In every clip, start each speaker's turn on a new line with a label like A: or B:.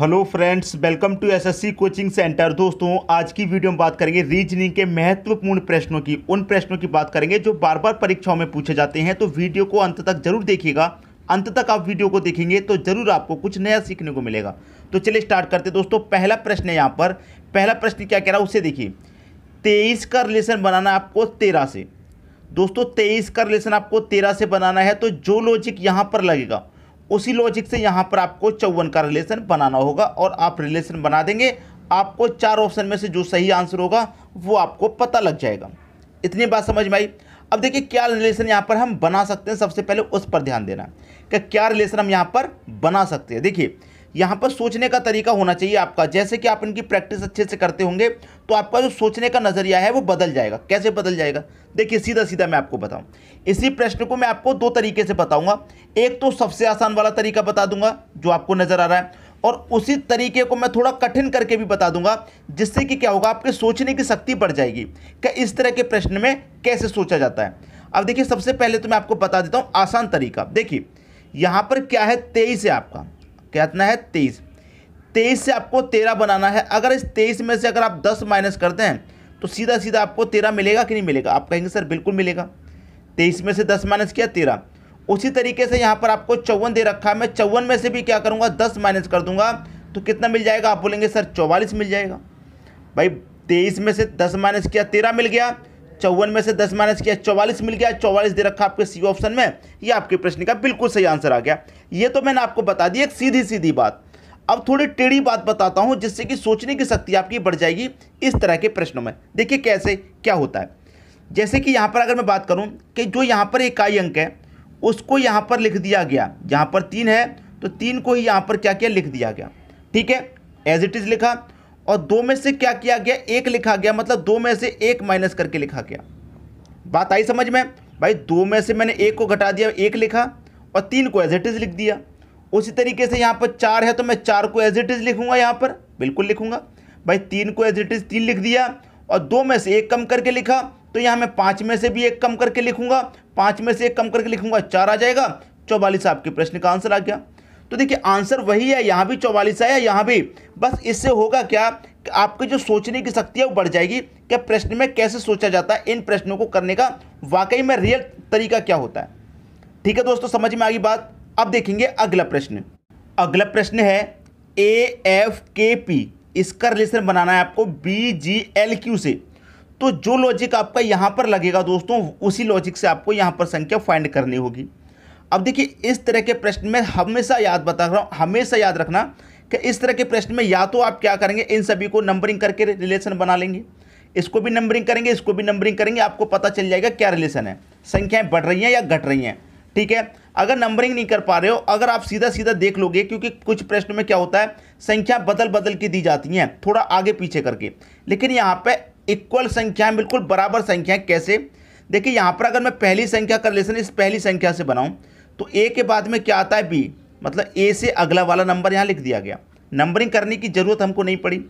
A: Hello friends welcome to SSC coaching centre दोस्तों आज की वीडियो में बात करेंगे रीजनिंग के महत्वपूर्ण प्रश्नों की उन प्रश्नों की बात करेंगे जो बार बार परीक्षाओं में पूछे जाते हैं तो वीडियो को अंत तक जरूर देखिएगा अंत तक आप वीडियो को देखेंगे तो जरूर आपको कुछ नया सीखने को मिलेगा तो चलिए स्टार्ट करते दोस्तों पहला प्रश्न है यहाँ पर पहला प्रश्न क्या कह रहा है उसे देखिए तेईस का रिलेशन बनाना आपको तेरह से दोस्तों तेईस का रिलेशन आपको तेरह से बनाना है तो जो लॉजिक यहाँ पर लगेगा उसी लॉजिक से यहाँ पर आपको चौवन का रिलेशन बनाना होगा और आप रिलेशन बना देंगे आपको चार ऑप्शन में से जो सही आंसर होगा वो आपको पता लग जाएगा इतनी बात समझ में आई अब देखिए क्या रिलेशन यहाँ पर हम बना सकते हैं सबसे पहले उस पर ध्यान देना कि क्या रिलेशन हम यहाँ पर बना सकते हैं देखिए यहाँ पर सोचने का तरीका होना चाहिए आपका जैसे कि आप इनकी प्रैक्टिस अच्छे से करते होंगे तो आपका जो सोचने का नज़रिया है वो बदल जाएगा कैसे बदल जाएगा देखिए सीधा सीधा मैं आपको बताऊँ इसी प्रश्न को मैं आपको दो तरीके से बताऊँगा एक तो सबसे आसान वाला तरीका बता दूंगा जो आपको नज़र आ रहा है और उसी तरीके को मैं थोड़ा कठिन करके भी बता दूंगा जिससे कि क्या होगा आपके सोचने की शक्ति बढ़ जाएगी क्या इस तरह के प्रश्न में कैसे सोचा जाता है अब देखिए सबसे पहले तो मैं आपको बता देता हूँ आसान तरीका देखिए यहाँ पर क्या है तेईस है आपका कितना है तेईस तेईस से आपको तेरह बनाना है अगर इस तेईस में से अगर आप दस माइनस करते हैं तो सीधा सीधा आपको तेरह मिलेगा कि नहीं मिलेगा आप कहेंगे सर बिल्कुल मिलेगा तेईस में से दस माइनस किया तेरह उसी तरीके से यहाँ पर आपको चौवन दे रखा है मैं चौवन में से भी क्या करूँगा दस माइनस कर दूंगा तो कितना मिल जाएगा आप बोलेंगे सर चौवालीस मिल जाएगा भाई तेईस में से दस माइनस किया तेरह मिल गया चौवन में से दस माइनस किया चौवालीस मिल गया चौवालीस दे रखा आपके सी ऑप्शन में ये आपके प्रश्न का बिल्कुल सही आंसर आ गया ये तो मैंने आपको बता दी एक सीधी सीधी बात अब थोड़ी टेढ़ी बात बताता हूँ जिससे कि सोचने की शक्ति आपकी बढ़ जाएगी इस तरह के प्रश्नों में देखिए कैसे क्या होता है जैसे कि यहाँ पर अगर मैं बात करूँ कि जो यहाँ पर इकाई अंक है उसको यहाँ पर लिख दिया गया यहाँ पर तीन है तो तीन को ही यहाँ पर क्या किया लिख दिया गया ठीक है एज इट इज़ लिखा और दो में से क्या किया गया एक लिखा गया मतलब दो में से एक माइनस करके लिखा गया बात आई समझ में भाई दो में से मैंने एक को घटा दिया एक लिखा और तीन को एज इट इज़ लिख दिया उसी तरीके से यहाँ पर चार है तो मैं चार को एज इट इज़ लिखूंगा यहाँ पर बिल्कुल लिखूंगा भाई तीन को एज इट इज़ तीन लिख दिया और दो में से एक कम करके लिखा तो यहाँ मैं पाँच में से भी एक कम करके लिखूंगा पाँच में से एक कम करके लिखूंगा चार आ जाएगा चौवालीस आपके प्रश्न का आंसर आ गया तो देखिए आंसर वही है यहाँ भी चौवालीस आया यहाँ भी बस इससे होगा क्या आपकी जो सोचने की शक्ति है वो बढ़ जाएगी कि प्रश्न में कैसे सोचा जाता है इन प्रश्नों को करने का वाकई में रियल तरीका क्या होता है ठीक है दोस्तों समझ में आ गई बात अब देखेंगे अगला प्रश्न अगला प्रश्न है ए एफ के पी इसका रिलेशन बनाना है आपको बी जी एल क्यू से तो जो लॉजिक आपका यहाँ पर लगेगा दोस्तों उसी लॉजिक से आपको यहाँ पर संख्या फाइंड करनी होगी अब देखिए इस तरह के प्रश्न में हमेशा याद बता रहा हूँ हमेशा याद रखना कि इस तरह के प्रश्न में या तो आप क्या करेंगे इन सभी को नंबरिंग करके रिलेशन बना लेंगे इसको भी नंबरिंग करेंगे इसको भी नंबरिंग करेंगे आपको पता चल जाएगा क्या रिलेशन है संख्याएं बढ़ रही हैं या घट रही हैं ठीक है अगर नंबरिंग नहीं कर पा रहे हो अगर आप सीधा सीधा देख लोगे क्योंकि कुछ प्रश्न में क्या होता है संख्या बदल बदल के दी जाती हैं थोड़ा आगे पीछे करके लेकिन यहाँ पर इक्वल संख्याएँ बिल्कुल बराबर संख्याएँ कैसे देखिए यहाँ पर अगर मैं पहली संख्या का रिलेशन इस पहली संख्या से बनाऊँ तो ए के बाद में क्या आता है बी मतलब ए से अगला वाला नंबर यहाँ लिख दिया गया नंबरिंग करने की ज़रूरत हमको नहीं पड़ी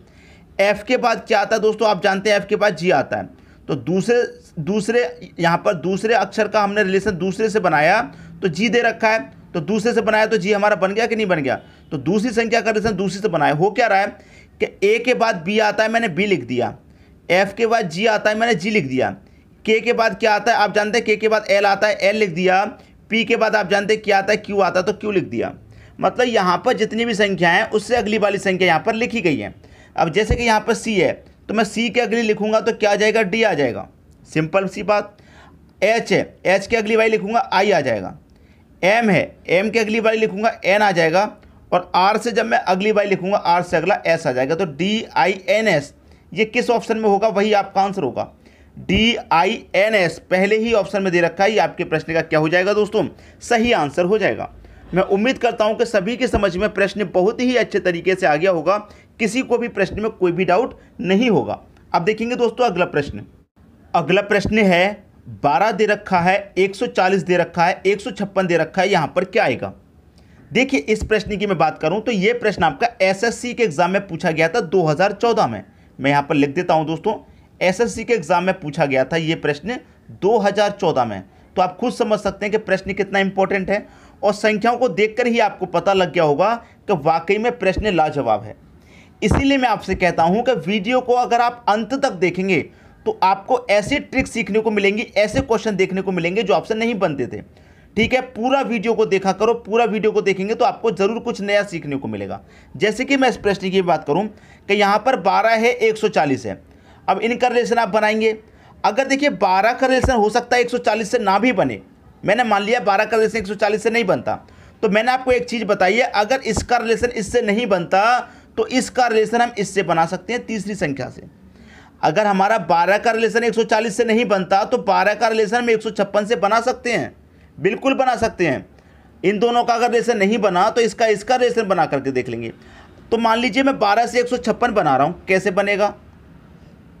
A: एफ़ के बाद क्या आता है दोस्तों आप जानते हैं एफ़ के बाद जी आता है तो दूसरे दूसरे यहाँ पर दूसरे अक्षर का हमने रिलेशन दूसरे से बनाया तो जी दे रखा है तो दूसरे से बनाया तो जी हमारा बन गया कि नहीं बन गया तो दूसरी संख्या का रिलेशन दूसरे से बनाया हो क्या रहा है कि ए के बाद बी आता है मैंने बी लिख दिया एफ़ के बाद जी आता है मैंने जी लिख दिया के के बाद क्या आता है आप जानते हैं के के बाद एल आता है एल लिख दिया पी के बाद आप जानते क्या आता है क्यू आता है तो क्यू लिख दिया मतलब यहाँ पर जितनी भी हैं उससे अगली वाली संख्या यहाँ पर लिखी गई है अब जैसे कि यहाँ पर सी है तो मैं सी के अगली लिखूंगा तो क्या आ जाएगा डी आ जाएगा सिंपल सी बात एच है एच के अगली वाली लिखूंगा आई आ जाएगा एम है एम के अगली वाली लिखूंगा एन आ जाएगा और आर से जब मैं अगली वाली लिखूंगा आर से अगला एस आ जाएगा तो डी आई एन एस ये किस ऑप्शन में होगा वही आपका आंसर होगा डी आई एन एस पहले ही ऑप्शन में दे रखा है ये आपके प्रश्न का क्या हो जाएगा दोस्तों सही आंसर हो जाएगा मैं उम्मीद करता हूं कि सभी के समझ में प्रश्न बहुत ही अच्छे तरीके से आ गया होगा किसी को भी प्रश्न में कोई भी डाउट नहीं होगा अब देखेंगे दोस्तों अगला प्रश्न अगला प्रश्न है बारह दे रखा है एक सौ चालीस दे रखा है एक सौ छप्पन दे रखा है यहाँ पर क्या आएगा देखिए इस प्रश्न की मैं बात करूं तो ये प्रश्न आपका सी के एग्जाम में पूछा गया था चौदह में मैं यहाँ पर लिख देता हूँ दोस्तों एसएससी के एग्ज़ाम में पूछा गया था ये प्रश्न 2014 में तो आप खुद समझ सकते हैं कि प्रश्न कितना इंपॉर्टेंट है और संख्याओं को देखकर ही आपको पता लग गया होगा कि वाकई में प्रश्न लाजवाब है इसीलिए मैं आपसे कहता हूं कि वीडियो को अगर आप अंत तक देखेंगे तो आपको ऐसे ट्रिक सीखने को मिलेंगी ऐसे क्वेश्चन देखने को मिलेंगे जो आपसे नहीं बनते थे ठीक है पूरा वीडियो को देखा करो पूरा वीडियो को देखेंगे तो आपको ज़रूर कुछ नया सीखने को मिलेगा जैसे कि मैं इस प्रश्न की बात करूं कि यहाँ पर 12 है 140 है अब इनका रिलेशन आप बनाएंगे अगर देखिए बारह का रिलेशन हो सकता है 140 से ना भी बने मैंने मान लिया बारह का रिलेशन 140 से नहीं बनता तो मैंने आपको एक चीज़ बताई है अगर इसका रिलेशन इससे नहीं बनता तो इसका रिलेशन हम इससे बना सकते हैं तीसरी संख्या से अगर हमारा बारह का रिलेशन 140 से नहीं बनता तो बारह का रिलेशन हम एक से बना सकते हैं बिल्कुल बना सकते हैं इन दोनों का अगर रिलेशन नहीं बना तो इसका इसका रिलेशन बना करके देख लेंगे तो मान लीजिए मैं बारह से एक बना रहा हूँ कैसे बनेगा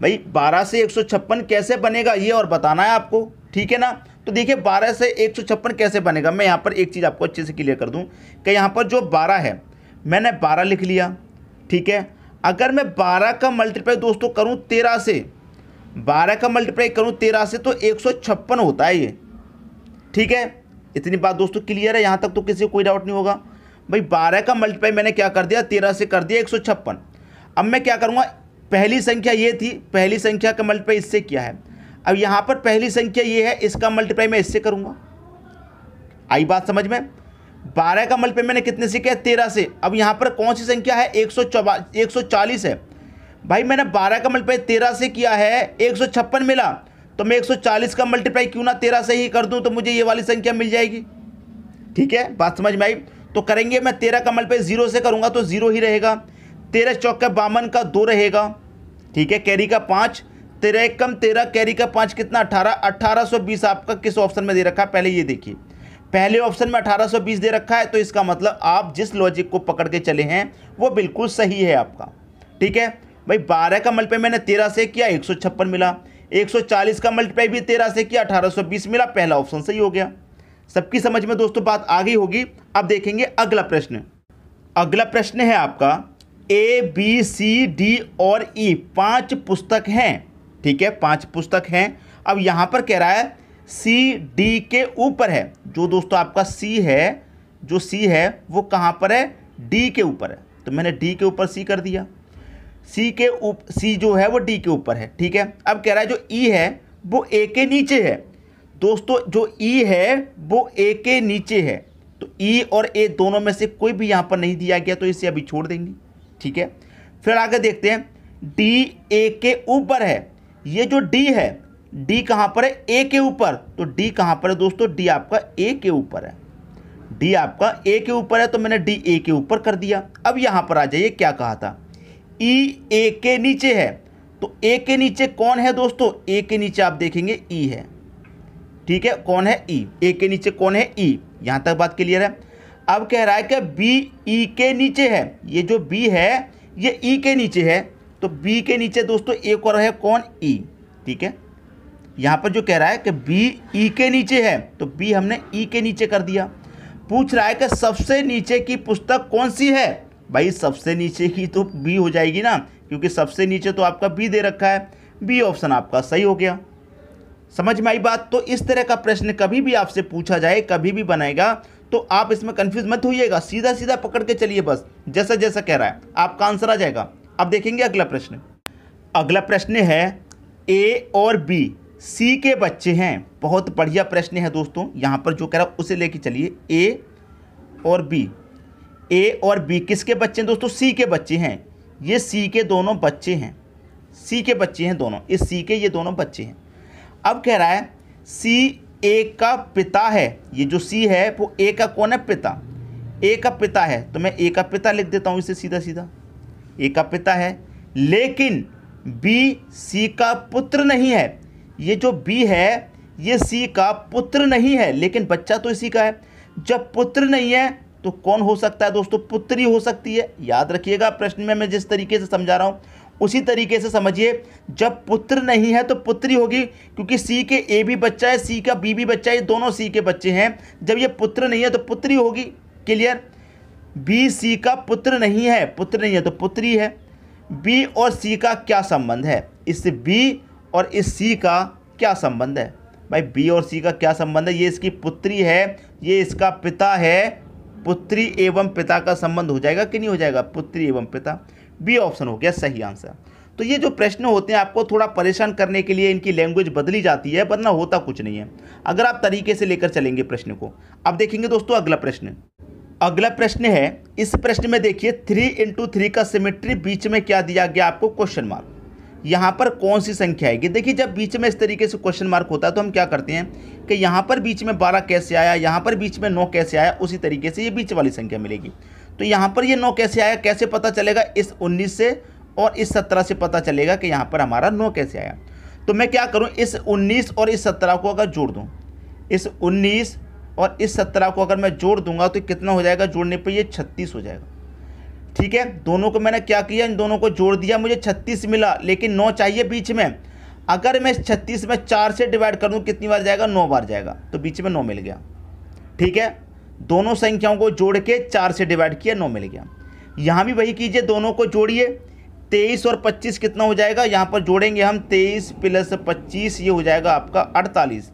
A: भाई 12 से एक कैसे बनेगा ये और बताना है आपको ठीक है ना तो देखिए 12 से एक कैसे बनेगा मैं यहाँ पर एक चीज़ आपको अच्छे से क्लियर कर दूँ कि यहाँ पर जो बारह है मैंने बारह लिख लिया ठीक है अगर मैं बारह का मल्टीप्लाई दोस्तों करूँ तेरह से बारह का मल्टीप्लाई करूँ तेरह से तो एक होता है ये ठीक है इतनी बात दोस्तों क्लियर है यहाँ तक तो किसी को कोई डाउट नहीं होगा भाई बारह का मल्टीप्लाई मैंने क्या कर दिया तेरह से कर दिया एक अब मैं क्या करूँगा पहली संख्या ये थी पहली संख्या का मल्टीप्लाई इससे किया है अब यहाँ पर पहली संख्या ये है इसका मल्टीप्लाई मैं इससे करूँगा आई बात समझ में बारह का मल्टीप्लाई मैंने कितने से किया तेरह से अब यहाँ पर कौन सी संख्या है एक सौ एक सौ चालीस है भाई मैंने बारह का मल्टीप्लाई तेरह से किया है एक सौ छप्पन मिला तो मैं एक सौ चालीस का मल्टीप्लाई क्यों ना तेरह से ही कर दूँ तो मुझे ये वाली संख्या मिल जाएगी ठीक है बात समझ में आई तो करेंगे मैं तेरह का मल्टीप्लाई ज़ीरो से करूँगा तो ज़ीरो ही रहेगा तेरह चौक का बावन का दो रहेगा ठीक है कैरी का पाँच तेरह कम तेरह कैरी का पाँच कितना अठारह अट्ठारह सौ बीस आपका किस ऑप्शन में दे रखा है पहले ये देखिए पहले ऑप्शन में अठारह सौ बीस दे रखा है तो इसका मतलब आप जिस लॉजिक को पकड़ के चले हैं वो बिल्कुल सही है आपका ठीक है भाई बारह का मल्टीपाई मैंने तेरह से किया एक सौ छप्पन मिला एक सौ चालीस का मल्टीपाई भी तेरह से किया अठारह सौ बीस मिला पहला ऑप्शन सही हो गया सबकी समझ में दोस्तों बात आ गई होगी अब देखेंगे अगला प्रश्न अगला प्रश्न है आपका ए बी सी डी और ई e, पांच पुस्तक हैं ठीक है पांच पुस्तक हैं अब यहाँ पर कह रहा है सी डी के ऊपर है जो दोस्तों आपका सी है जो सी है वो कहाँ पर है डी के ऊपर है तो मैंने डी के ऊपर सी कर दिया सी के ऊप सी जो है वो डी के ऊपर है ठीक है अब कह रहा है जो ई e है वो ए के नीचे है दोस्तों जो ई e है वो ए के नीचे है तो ई e और ए दोनों में से कोई भी यहाँ पर नहीं दिया गया तो इसे अभी छोड़ देंगे ठीक है फिर आगे देखते हैं डी ए के ऊपर है ये जो डी है डी कहाँ पर है ए के ऊपर तो डी कहाँ पर है दोस्तों डी आपका ए के ऊपर है डी आपका ए के ऊपर है तो मैंने डी ए के ऊपर कर दिया अब यहाँ पर आ जाइए क्या कहा था ई ए के नीचे है तो ए के नीचे कौन है दोस्तों ए के नीचे आप देखेंगे ई e है ठीक है कौन है ई e? ए के नीचे कौन है ई e? यहाँ तक बात क्लियर है अब कह रहा है कि बी ई e के नीचे है ये जो बी है ये ई e के नीचे है तो बी के नीचे दोस्तों एक और है कौन ई e। ठीक है यहाँ पर जो कह रहा है कि बी ई के नीचे है तो बी हमने ई के नीचे कर दिया पूछ रहा है कि सबसे नीचे की पुस्तक कौन सी है भाई सबसे नीचे की तो बी हो जाएगी ना क्योंकि सबसे नीचे तो आपका बी दे रखा है बी ऑप्शन आपका सही हो गया समझ में आई बात तो इस तरह का प्रश्न कभी भी आपसे पूछा जाए कभी भी बनाएगा तो आप इसमें कन्फ्यूज मत होइएगा सीधा सीधा पकड़ के चलिए बस जैसा जैसा कह रहा है आपका आंसर आ जाएगा अब देखेंगे अगला प्रश्न अगला प्रश्न है ए और बी सी के बच्चे हैं बहुत बढ़िया प्रश्न है दोस्तों यहाँ पर जो कह रहा उसे लेके चलिए ए और बी ए और बी किसके बच्चे हैं दोस्तों सी के बच्चे हैं ये सी के दोनों बच्चे हैं सी के बच्चे हैं दोनों इस सी के ये दोनों बच्चे हैं अब कह रहा है सी ए का पिता है ये जो सी है वो ए का कौन है पिता ए का पिता है तो मैं ए का पिता लिख देता हूँ इसे सीधा सीधा ए का पिता है लेकिन बी सी का पुत्र नहीं है ये जो बी है ये सी का पुत्र नहीं है लेकिन बच्चा तो इसी का है जब पुत्र नहीं है तो कौन हो सकता है दोस्तों पुत्री हो सकती है याद रखिएगा प्रश्न में मैं जिस तरीके से समझा रहा हूँ उसी तरीके से समझिए जब पुत्र नहीं है तो पुत्री होगी क्योंकि सी के ए भी बच्चा है सी का बी भी बच्चा है दोनों सी के बच्चे हैं जब ये पुत्र नहीं है तो पुत्री होगी क्लियर बी सी का पुत्र नहीं है पुत्र नहीं है तो पुत्री है बी और सी का क्या संबंध है इस बी और इस सी का क्या संबंध है भाई बी और सी का क्या संबंध है ये इसकी पुत्री है ये इसका पिता है पुत्री एवं पिता का संबंध हो जाएगा कि नहीं हो जाएगा पुत्री एवं पिता बी ऑप्शन हो गया सही आंसर तो ये जो प्रश्न होते हैं आपको थोड़ा परेशान करने के लिए इनकी लैंग्वेज बदली जाती है वरना होता कुछ नहीं है अगर आप तरीके से लेकर चलेंगे प्रश्न को अब देखेंगे दोस्तों अगला प्रश्न अगला प्रश्न है इस प्रश्न में देखिए थ्री इंटू थ्री का सिमेट्री बीच में क्या दिया गया आपको क्वेश्चन मार्क यहाँ पर कौन सी संख्या आएगी देखिए जब बीच में इस तरीके से क्वेश्चन मार्क होता है तो हम क्या करते हैं कि यहाँ पर बीच में बारह कैसे आया यहाँ पर बीच में नौ कैसे आया उसी तरीके से ये बीच वाली संख्या मिलेगी तो यहाँ पर ये नौ कैसे आया कैसे पता चलेगा इस उन्नीस से और इस सत्रह से पता चलेगा कि यहाँ पर हमारा नौ कैसे आया तो मैं क्या करूँ इस उन्नीस और इस सत्रह को अगर जोड़ दूँ इस उन्नीस और इस सत्रह को अगर मैं जोड़ दूंगा तो कितना हो जाएगा जोड़ने पर ये छत्तीस हो जाएगा ठीक है दोनों को मैंने क्या किया इन दोनों को जोड़ दिया मुझे छत्तीस मिला लेकिन नौ चाहिए बीच में अगर मैं इस छत्तीस में चार से डिवाइड कर दूँ कितनी बार जाएगा नौ बार जाएगा तो बीच में नौ मिल गया ठीक है दोनों संख्याओं को जोड़ के चार से डिवाइड किया नौ मिल गया यहाँ भी वही कीजिए दोनों को जोड़िए तेईस और पच्चीस कितना हो जाएगा यहाँ पर जोड़ेंगे हम तेईस प्लस पच्चीस ये हो जाएगा आपका अड़तालीस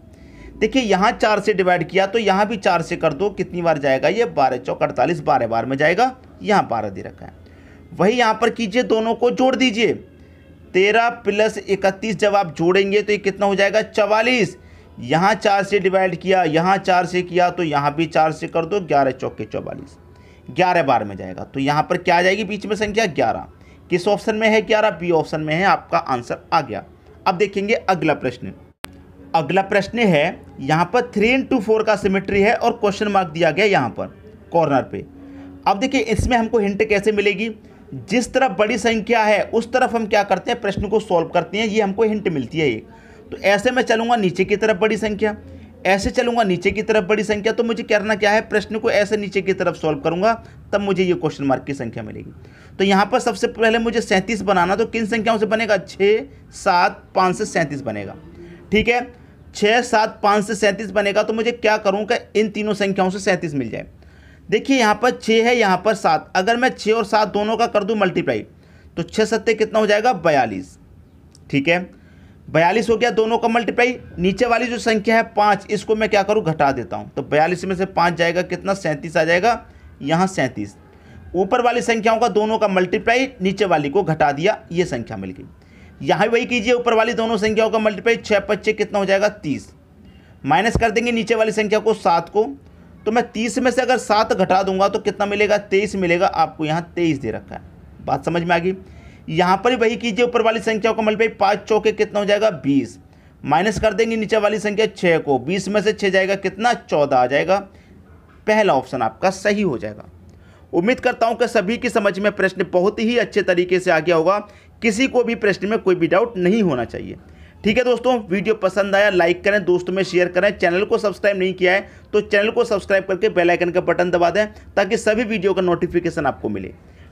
A: देखिए यहाँ चार से डिवाइड किया तो यहाँ भी चार से कर दो कितनी बार जाएगा ये बारह चौक अड़तालीस बारह बार में जाएगा यहाँ बारह दे रखा है वही यहाँ पर कीजिए दोनों को जोड़ दीजिए तेरह प्लस इकतीस जब आप जोड़ेंगे तो ये कितना हो जाएगा चवालीस यहाँ चार से डिवाइड किया यहाँ चार से किया तो यहाँ भी चार से कर दो ग्यारह चौके चौवालीस ग्यारह बार में जाएगा तो यहाँ पर क्या आ जाएगी बीच में संख्या ग्यारह किस ऑप्शन में है ग्यारह बी ऑप्शन में है आपका आंसर आ गया अब देखेंगे अगला प्रश्न अगला प्रश्न है यहाँ पर थ्री इंटू फोर का सिमेट्री है और क्वेश्चन मार्क दिया गया यहाँ पर कॉर्नर पे अब देखिए इसमें हमको हिंट कैसे मिलेगी जिस तरफ बड़ी संख्या है उस तरफ हम क्या करते हैं प्रश्न को सॉल्व करते हैं ये हमको हिंट मिलती है एक तो ऐसे मैं चलूँगा नीचे की तरफ बड़ी संख्या ऐसे चलूँगा नीचे की तरफ बड़ी संख्या तो मुझे करना क्या है प्रश्न को ऐसे नीचे की तरफ सॉल्व करूँगा तब मुझे ये क्वेश्चन मार्क की संख्या मिलेगी तो यहाँ पर सबसे पहले मुझे सैंतीस बनाना तो किन संख्याओं से बनेगा छः सात पाँच से सैंतीस बनेगा ठीक है छः सात पाँच से सैंतीस बनेगा तो मुझे क्या करूँ क्या इन तीनों संख्याओं से सैंतीस मिल जाए देखिए यहाँ पर छः है यहाँ पर सात अगर मैं छः और सात दोनों का कर दूँ मल्टीप्लाई तो छः सत्ते कितना हो जाएगा बयालीस ठीक है बयालीस हो गया दोनों का मल्टीप्लाई नीचे वाली जो संख्या है पाँच इसको मैं क्या करूँ घटा देता हूँ तो बयालीस में से पाँच जाएगा कितना सैंतीस आ जाएगा यहाँ सैंतीस ऊपर वाली संख्याओं का दोनों का मल्टीप्लाई नीचे वाली को घटा दिया ये संख्या मिल गई यहाँ वही कीजिए ऊपर वाली दोनों संख्याओं का मल्टीप्लाई छः पच्चे कितना हो जाएगा तीस माइनस कर देंगे नीचे वाली संख्या को सात को तो मैं तीस में से अगर सात घटा दूंगा तो कितना मिलेगा तेईस मिलेगा आपको यहाँ तेईस दे रखा है बात समझ में आ गई यहाँ पर वही कीजिए ऊपर वाली संख्या को मल्टीपाई पाँच चौके कितना हो जाएगा बीस माइनस कर देंगे नीचे वाली संख्या छः को बीस में से छः जाएगा कितना चौदह आ जाएगा पहला ऑप्शन आपका सही हो जाएगा उम्मीद करता हूं कि सभी की समझ में प्रश्न बहुत ही अच्छे तरीके से आ गया होगा किसी को भी प्रश्न में कोई भी डाउट नहीं होना चाहिए ठीक है दोस्तों वीडियो पसंद आया लाइक करें दोस्तों में शेयर करें चैनल को सब्सक्राइब नहीं किया है तो चैनल को सब्सक्राइब करके बेल आइकन का बटन दबा दें ताकि सभी वीडियो का नोटिफिकेशन आपको मिले